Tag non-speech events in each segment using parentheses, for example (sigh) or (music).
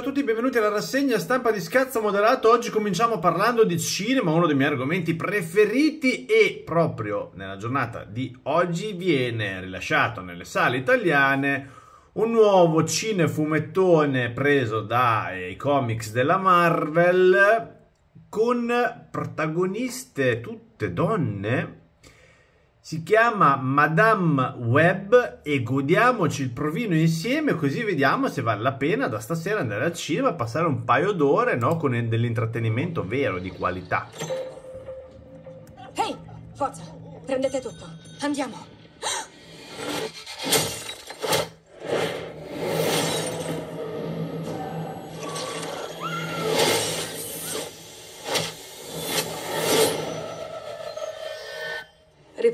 Ciao a tutti, benvenuti alla rassegna stampa di Scazzo Moderato. Oggi cominciamo parlando di cinema, uno dei miei argomenti preferiti e proprio nella giornata di oggi viene rilasciato nelle sale italiane un nuovo cinefumettone preso dai comics della Marvel con protagoniste tutte donne si chiama Madame Web e godiamoci il provino insieme così vediamo se vale la pena da stasera andare al cinema, passare un paio d'ore no, con dell'intrattenimento vero, di qualità. Ehi, hey, forza, prendete tutto, andiamo!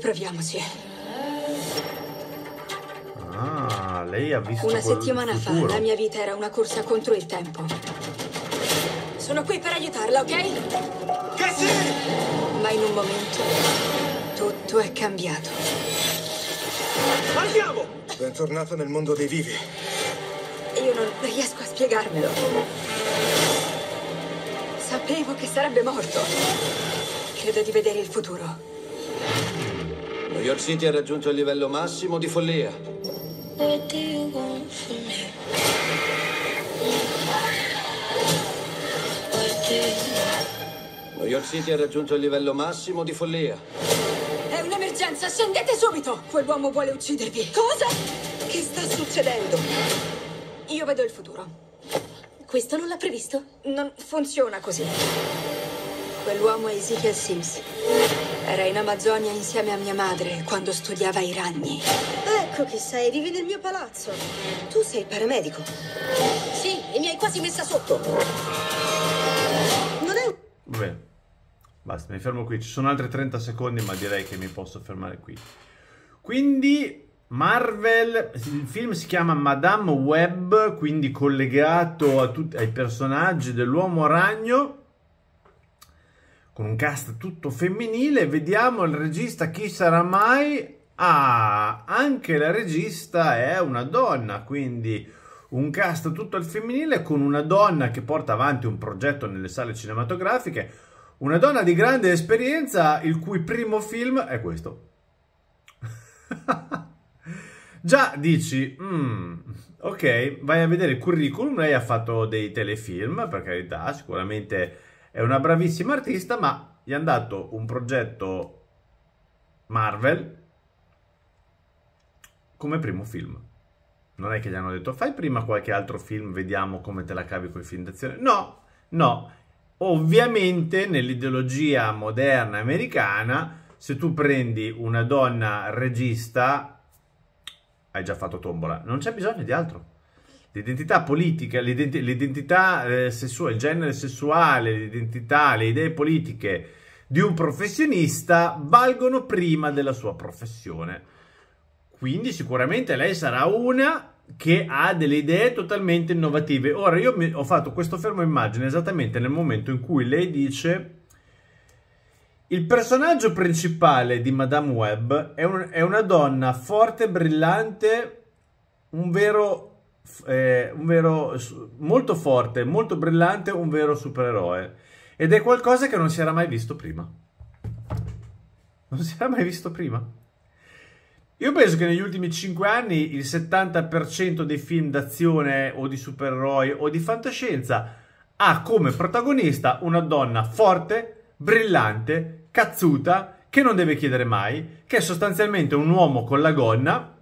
Proviamoci. Ah, lei ha visto Una settimana fa la mia vita era una corsa contro il tempo. Sono qui per aiutarla, ok? Che sì! Ma in un momento tutto è cambiato. Andiamo! Bentornato nel mondo dei vivi. Io non riesco a spiegarmelo. Sapevo che sarebbe morto. Credo di vedere il futuro. New York City ha raggiunto il livello massimo di follia. New York City ha raggiunto il livello massimo di follia. È un'emergenza, scendete subito! Quell'uomo vuole uccidervi. Cosa? Che sta succedendo? Io vedo il futuro. Questo non l'ha previsto? Non funziona così. Quell'uomo è Ezekiel Sims. Era in Amazzonia insieme a mia madre quando studiava i ragni. Ecco chi sei, vivi nel mio palazzo. Tu sei il paramedico. Sì, e mi hai quasi messa sotto. Non è un... Vabbè, basta, mi fermo qui. Ci sono altri 30 secondi, ma direi che mi posso fermare qui. Quindi... Marvel, il film si chiama Madame Web, quindi collegato ai personaggi dell'uomo ragno con un cast tutto femminile. Vediamo il regista, chi sarà mai? Ah, anche la regista è una donna, quindi un cast tutto al femminile con una donna che porta avanti un progetto nelle sale cinematografiche, una donna di grande esperienza il cui primo film è questo. (laughs) Già dici, mm, ok, vai a vedere il curriculum, lei ha fatto dei telefilm, per carità, sicuramente è una bravissima artista, ma gli è andato un progetto Marvel come primo film. Non è che gli hanno detto fai prima qualche altro film, vediamo come te la cavi con i film d'azione. No, no. Ovviamente nell'ideologia moderna americana, se tu prendi una donna regista, hai già fatto tombola. Non c'è bisogno di altro. L'identità politica, l'ident- l'identità eh, sessuale, il genere sessuale, l'identità, le idee politiche di un professionista valgono prima della sua professione. Quindi sicuramente lei sarà una che ha delle idee totalmente innovative. Ora io mi- ho fatto questo fermo immagine esattamente nel momento in cui lei dice il personaggio principale di Madame Webb è, un- è una donna forte, brillante, un vero eh, un vero, molto forte, molto brillante, un vero supereroe. Ed è qualcosa che non si era mai visto prima. Non si era mai visto prima. Io penso che negli ultimi 5 anni il 70% dei film d'azione o di supereroi o di fantascienza ha come protagonista una donna forte, brillante, cazzuta, che non deve chiedere mai, che è sostanzialmente un uomo con la gonna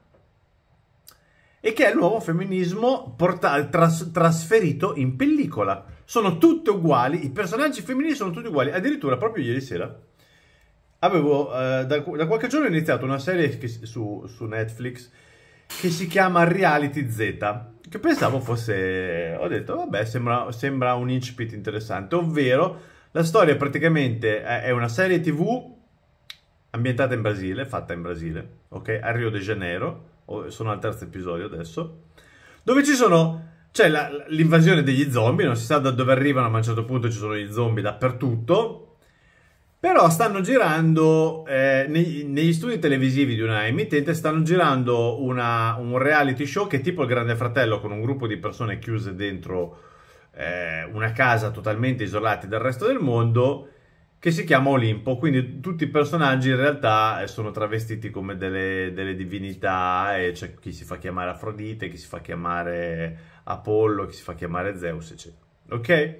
e che è il nuovo femminismo portato, tras, trasferito in pellicola. Sono tutte uguali, i personaggi femminili sono tutti uguali, addirittura proprio ieri sera avevo eh, da, da, qualche giorno ho iniziato una serie che, su, su, Netflix che si chiama Reality Z che pensavo fosse ho detto vabbè sembra, sembra un incipit interessante ovvero la storia praticamente è, una serie tv ambientata in Brasile fatta in Brasile ok a Rio de Janeiro Oh, sono al terzo episodio adesso, dove ci sono... C'è la, l'invasione degli zombie, non si sa da dove arrivano, ma a un certo punto ci sono gli zombie dappertutto. Però stanno girando, eh, negli, negli studi televisivi di una emittente, stanno girando una, un reality show che è tipo il Grande Fratello, con un gruppo di persone chiuse dentro eh, una casa totalmente isolati dal resto del mondo che si chiama Olimpo, quindi tutti i personaggi in realtà eh, sono travestiti come delle, delle divinità e c'è chi si fa chiamare Afrodite, chi si fa chiamare Apollo, chi si fa chiamare Zeus, eccetera. Ok? E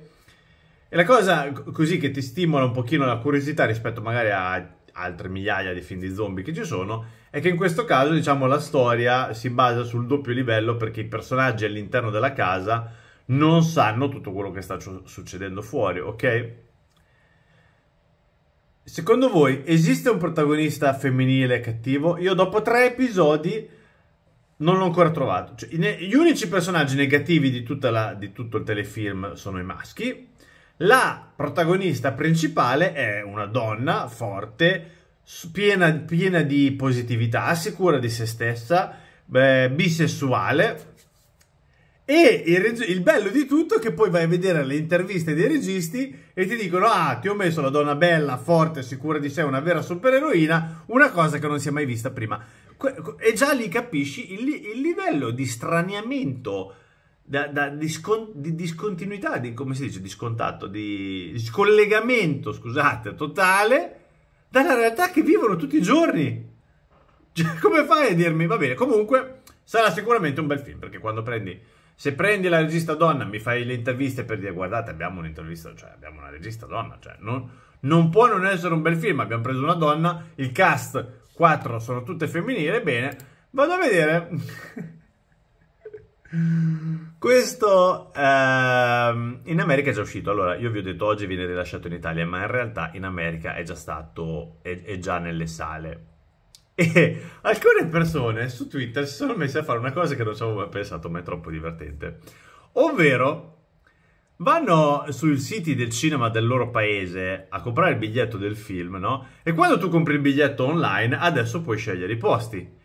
la cosa così che ti stimola un pochino la curiosità rispetto magari a altre migliaia di film di zombie che ci sono, è che in questo caso, diciamo, la storia si basa sul doppio livello perché i personaggi all'interno della casa non sanno tutto quello che sta succedendo fuori, ok? Secondo voi esiste un protagonista femminile cattivo? Io dopo tre episodi non l'ho ancora trovato. Cioè, gli unici personaggi negativi di, la, di, tutto il telefilm sono i maschi. La protagonista principale è una donna forte, piena, piena di positività, sicura di se stessa, beh, bisessuale e il, il, bello di tutto è che poi vai a vedere le interviste dei registi e ti dicono: Ah, ti ho messo la donna bella, forte, sicura di sé, una vera supereroina, una cosa che non si è mai vista prima. E già lì capisci il, il livello di straniamento, da, da, di, scon, di, discontinuità, di, come si dice, di scontatto, di scollegamento, scusate, totale dalla realtà che vivono tutti i giorni. Cioè, come fai a dirmi? Va bene, comunque sarà sicuramente un bel film perché quando prendi se prendi la regista donna, mi fai le interviste per dire guardate, abbiamo un'intervista, cioè abbiamo una regista donna, cioè non, non può non essere un bel film, abbiamo preso una donna, il cast 4 sono tutte femminili, bene, vado a vedere. (laughs) Questo ehm, in America è già uscito. Allora, io vi ho detto oggi viene rilasciato in Italia, ma in realtà in America è già stato, è, è già nelle sale e (laughs) alcune persone su Twitter si sono messe a fare una cosa che non ci avevo mai pensato, ma è troppo divertente. Ovvero, vanno sui siti del cinema del loro paese a comprare il biglietto del film, no? E quando tu compri il biglietto online, adesso puoi scegliere i posti.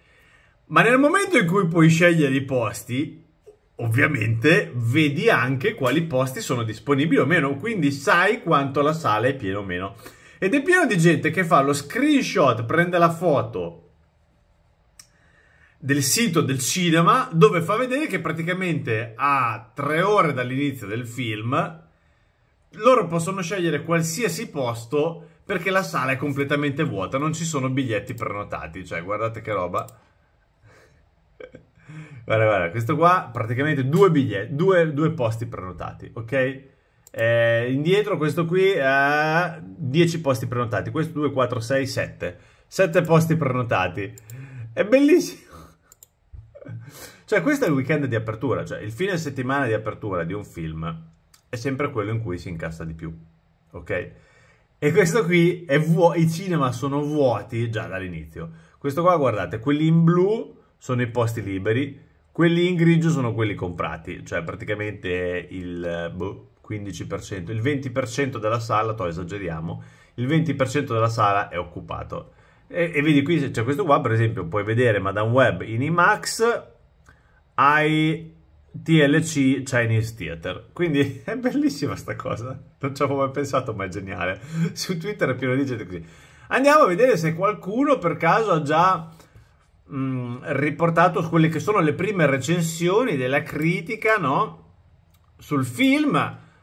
Ma nel momento in cui puoi scegliere i posti, ovviamente vedi anche quali posti sono disponibili o meno, quindi sai quanto la sala è piena o meno. Ed è pieno di gente che fa lo screenshot, prende la foto del sito del cinema dove fa vedere che praticamente a tre ore dall'inizio del film loro possono scegliere qualsiasi posto perché la sala è completamente vuota, non ci sono biglietti prenotati, cioè guardate che roba. (laughs) Guarda, guarda, questo qua praticamente due biglietti, due, due posti prenotati, ok? Eh, indietro questo qui ha 10 posti prenotati, questo 2, 4, 6, 7. 7 posti prenotati. È bellissimo. Cioè, questo è il weekend di apertura, cioè il fine settimana di apertura di un film è sempre quello in cui si incassa di più, ok? E questo qui è vuoto, i cinema sono vuoti già dall'inizio. Questo qua, guardate, quelli in blu sono i posti liberi, quelli in grigio sono quelli comprati, cioè praticamente il boh, 15%, il 20% della sala, to esageriamo, il 20% della sala è occupato. E, e vedi qui, c'è cioè questo qua per esempio, puoi vedere Madame Web in IMAX, hai TLC Chinese Theater. Quindi (laughs) è bellissima sta cosa, non ci avevo mai pensato, ma è geniale. (laughs) Su Twitter è pieno di gente così. Andiamo a vedere se qualcuno per caso ha già mh, mm, riportato quelle che sono le prime recensioni della critica, no? Sul film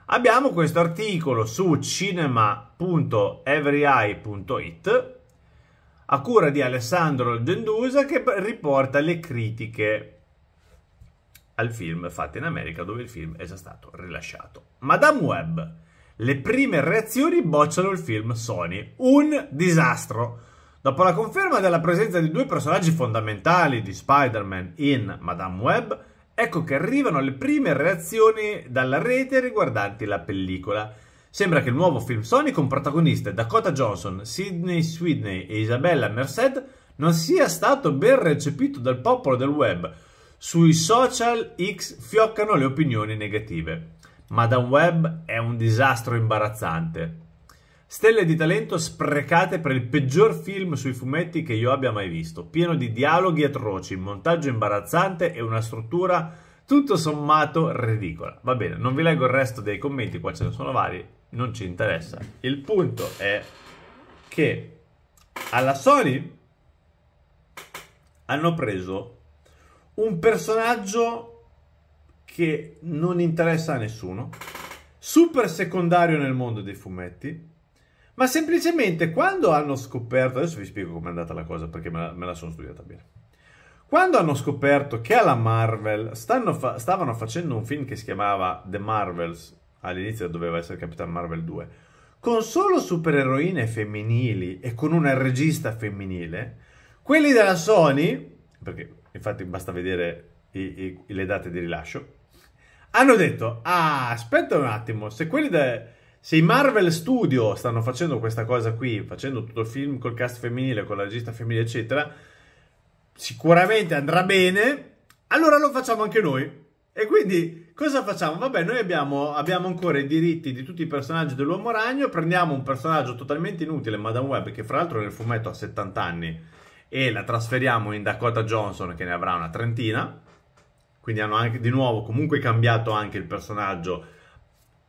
Abbiamo questo articolo su cinema.everyeye.it a cura di Alessandro Gendusa che riporta le critiche al film fatto in America dove il film è già stato rilasciato. Madame Webb, le prime reazioni bocciano il film Sony, un disastro. Dopo la conferma della presenza di due personaggi fondamentali di Spider-Man in Madame Webb, Ecco che arrivano le prime reazioni dalla rete riguardanti la pellicola. Sembra che il nuovo film Sony con protagoniste Dakota Johnson, Sidney Sweeney e Isabella Merced non sia stato ben recepito dal popolo del web. Sui social X fioccano le opinioni negative. Ma da un web è un disastro imbarazzante. Stelle di talento sprecate per il peggior film sui fumetti che io abbia mai visto, pieno di dialoghi atroci, montaggio imbarazzante e una struttura tutto sommato ridicola. Va bene, non vi leggo il resto dei commenti, qua ce ne sono vari, non ci interessa. Il punto è che alla Sony hanno preso un personaggio che non interessa a nessuno, super secondario nel mondo dei fumetti, ma semplicemente quando hanno scoperto, adesso vi spiego com'è andata la cosa perché me la, me la sono studiata bene. Quando hanno scoperto che alla Marvel fa, stavano facendo un film che si chiamava The Marvels, all'inizio doveva essere Capitan Marvel 2, con solo supereroine femminili e con una regista femminile, quelli della Sony, perché infatti basta vedere i, i, le date di rilascio, hanno detto, ah, aspetta un attimo, se quelli de, se i Marvel Studio stanno facendo questa cosa qui, facendo tutto il film col cast femminile, con la regista femminile, eccetera, sicuramente andrà bene, allora lo facciamo anche noi. E quindi cosa facciamo? Vabbè, noi abbiamo, abbiamo ancora i diritti di tutti i personaggi dell'Uomo Ragno, prendiamo un personaggio totalmente inutile, Madame Web, che fra l'altro nel fumetto ha 70 anni, e la trasferiamo in Dakota Johnson, che ne avrà una trentina. Quindi hanno anche di nuovo comunque cambiato anche il personaggio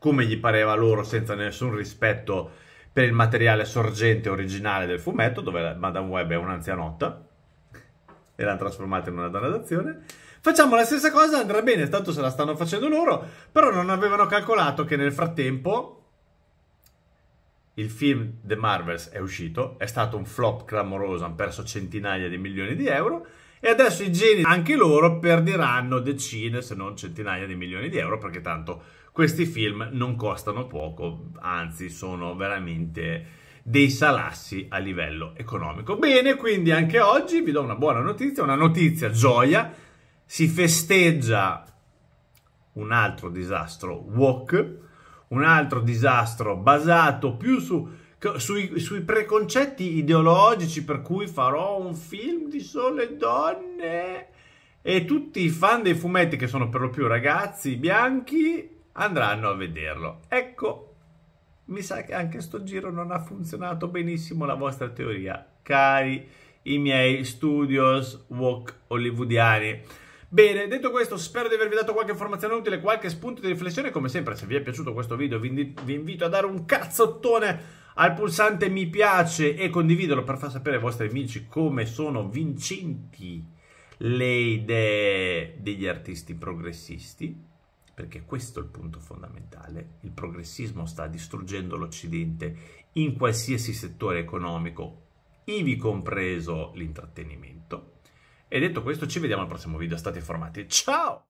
come gli pareva loro, senza nessun rispetto per il materiale sorgente originale del fumetto, dove Madame Web è un'anzianotta e l'ha trasformata in una donna d'azione. Facciamo la stessa cosa, andrà bene, tanto se la stanno facendo loro, però non avevano calcolato che nel frattempo il film The Marvels è uscito, è stato un flop clamoroso, hanno perso centinaia di milioni di euro e adesso i geni anche loro perderanno decine se non centinaia di milioni di euro perché tanto questi film non costano poco, anzi sono veramente dei salassi a livello economico. Bene, quindi anche oggi vi do una buona notizia, una notizia gioia, si festeggia un altro disastro walk, un altro disastro basato più su, sui, sui preconcetti ideologici per cui farò un film di sole donne e tutti i fan dei fumetti che sono per lo più ragazzi bianchi andranno a vederlo. Ecco, mi sa che anche sto giro non ha funzionato benissimo la vostra teoria, cari i miei studios walk hollywoodiani. Bene, detto questo, spero di avervi dato qualche informazione utile, qualche spunto di riflessione. Come sempre, se vi è piaciuto questo video, vi, invito a dare un cazzottone al pulsante mi piace e condividerlo per far sapere ai vostri amici come sono vincenti le idee degli artisti progressisti perché questo è il punto fondamentale. Il progressismo sta distruggendo l'Occidente in qualsiasi settore economico, ivi compreso l'intrattenimento. E detto questo, ci vediamo al prossimo video. State informati. Ciao!